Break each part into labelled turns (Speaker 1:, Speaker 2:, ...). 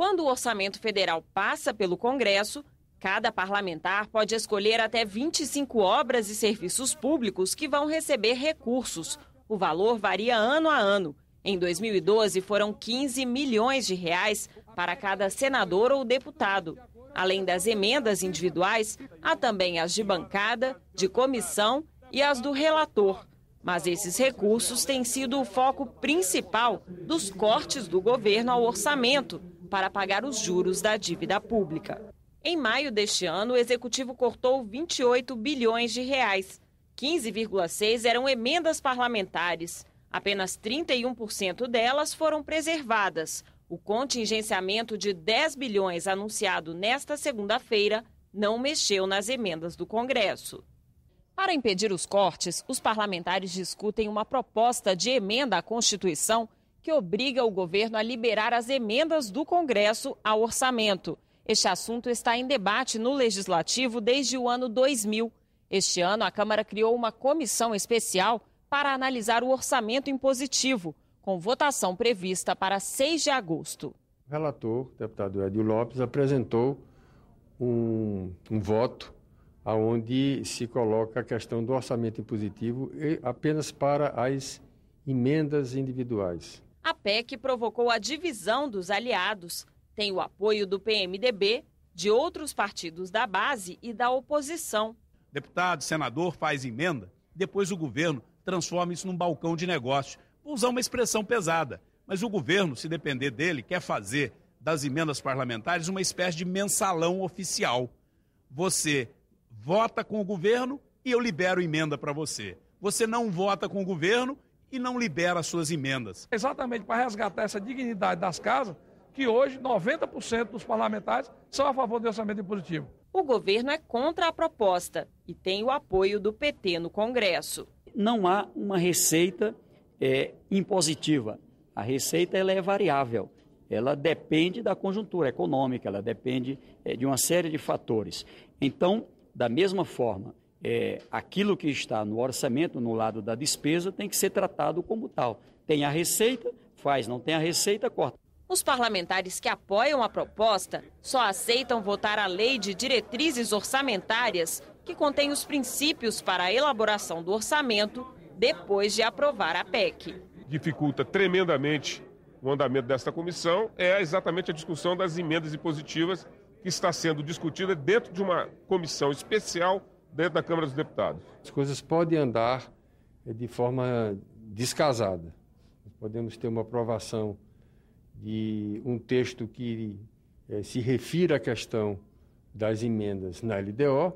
Speaker 1: Quando o orçamento federal passa pelo Congresso, cada parlamentar pode escolher até 25 obras e serviços públicos que vão receber recursos. O valor varia ano a ano. Em 2012, foram 15 milhões de reais para cada senador ou deputado. Além das emendas individuais, há também as de bancada, de comissão e as do relator. Mas esses recursos têm sido o foco principal dos cortes do governo ao orçamento para pagar os juros da dívida pública. Em maio deste ano, o executivo cortou 28 bilhões de reais. 15,6 eram emendas parlamentares. Apenas 31% delas foram preservadas. O contingenciamento de 10 bilhões anunciado nesta segunda-feira não mexeu nas emendas do Congresso. Para impedir os cortes, os parlamentares discutem uma proposta de emenda à Constituição que obriga o governo a liberar as emendas do Congresso ao orçamento. Este assunto está em debate no Legislativo desde o ano 2000. Este ano, a Câmara criou uma comissão especial para analisar o orçamento impositivo, com votação prevista para 6 de agosto.
Speaker 2: O relator, deputado Edil Lopes, apresentou um, um voto aonde se coloca a questão do orçamento impositivo apenas para as emendas individuais
Speaker 1: a PEC provocou a divisão dos aliados. Tem o apoio do PMDB, de outros partidos da base e da oposição.
Speaker 3: Deputado, senador faz emenda, depois o governo transforma isso num balcão de negócio. Vou usar uma expressão pesada, mas o governo, se depender dele, quer fazer das emendas parlamentares uma espécie de mensalão oficial. Você vota com o governo e eu libero emenda para você. Você não vota com o governo e não libera as suas emendas. Exatamente para resgatar essa dignidade das casas, que hoje 90% dos parlamentares são a favor do orçamento impositivo.
Speaker 1: O governo é contra a proposta e tem o apoio do PT no Congresso. Não há uma
Speaker 4: receita é, impositiva. A receita ela é variável. Ela depende da conjuntura econômica, ela depende é, de uma série de fatores. Então, da mesma forma é, aquilo que está no orçamento, no lado da despesa, tem que ser tratado como tal. Tem a receita, faz, não tem a receita, corta.
Speaker 1: Os parlamentares que apoiam a proposta só aceitam votar a lei de diretrizes orçamentárias, que contém os princípios para a elaboração do orçamento, depois de aprovar a PEC.
Speaker 3: Dificulta tremendamente o andamento desta comissão é exatamente a discussão das emendas impositivas que está sendo discutida dentro de uma comissão
Speaker 2: especial dentro da Câmara dos Deputados. As coisas podem andar de forma descasada. podemos ter uma aprovação de um texto que eh, se refira à questão das emendas na LDO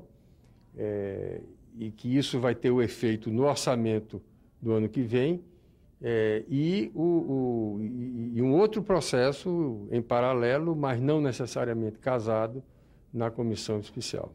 Speaker 2: eh, e que isso vai ter o efeito no orçamento do ano que vem eh, e, o, o, e um outro processo em paralelo, mas não necessariamente casado, na comissão especial.